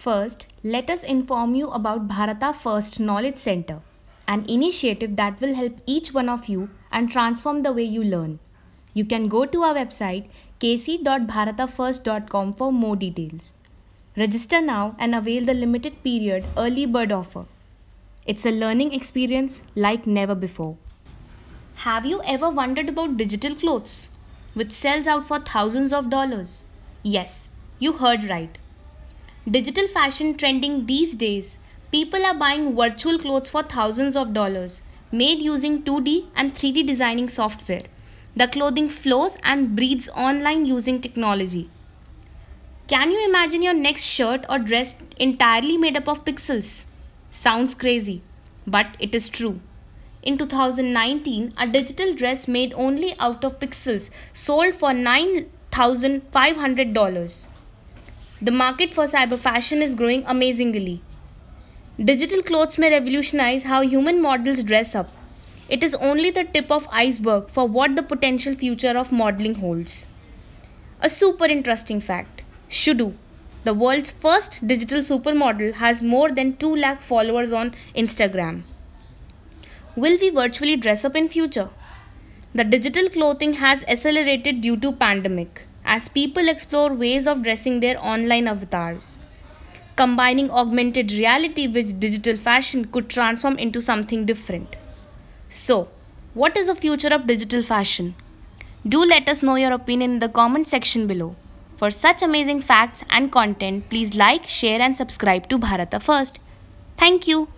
First, let us inform you about Bharata First Knowledge Center, an initiative that will help each one of you and transform the way you learn. You can go to our website kc.bharatafirst.com for more details. Register now and avail the limited period early bird offer. It's a learning experience like never before. Have you ever wondered about digital clothes, which sells out for thousands of dollars? Yes, you heard right. Digital fashion trending these days. People are buying virtual clothes for thousands of dollars, made using 2D and 3D designing software. The clothing flows and breathes online using technology. Can you imagine your next shirt or dress entirely made up of pixels? Sounds crazy, but it is true. In 2019, a digital dress made only out of pixels sold for $9,500. The market for cyber fashion is growing amazingly. Digital clothes may revolutionize how human models dress up. It is only the tip of iceberg for what the potential future of modeling holds. A super interesting fact. Shudu, the world's first digital supermodel has more than 2 lakh followers on Instagram. Will we virtually dress up in future? The digital clothing has accelerated due to pandemic as people explore ways of dressing their online avatars, combining augmented reality with digital fashion could transform into something different. So, what is the future of digital fashion? Do let us know your opinion in the comment section below. For such amazing facts and content, please like, share and subscribe to Bharata First. Thank you.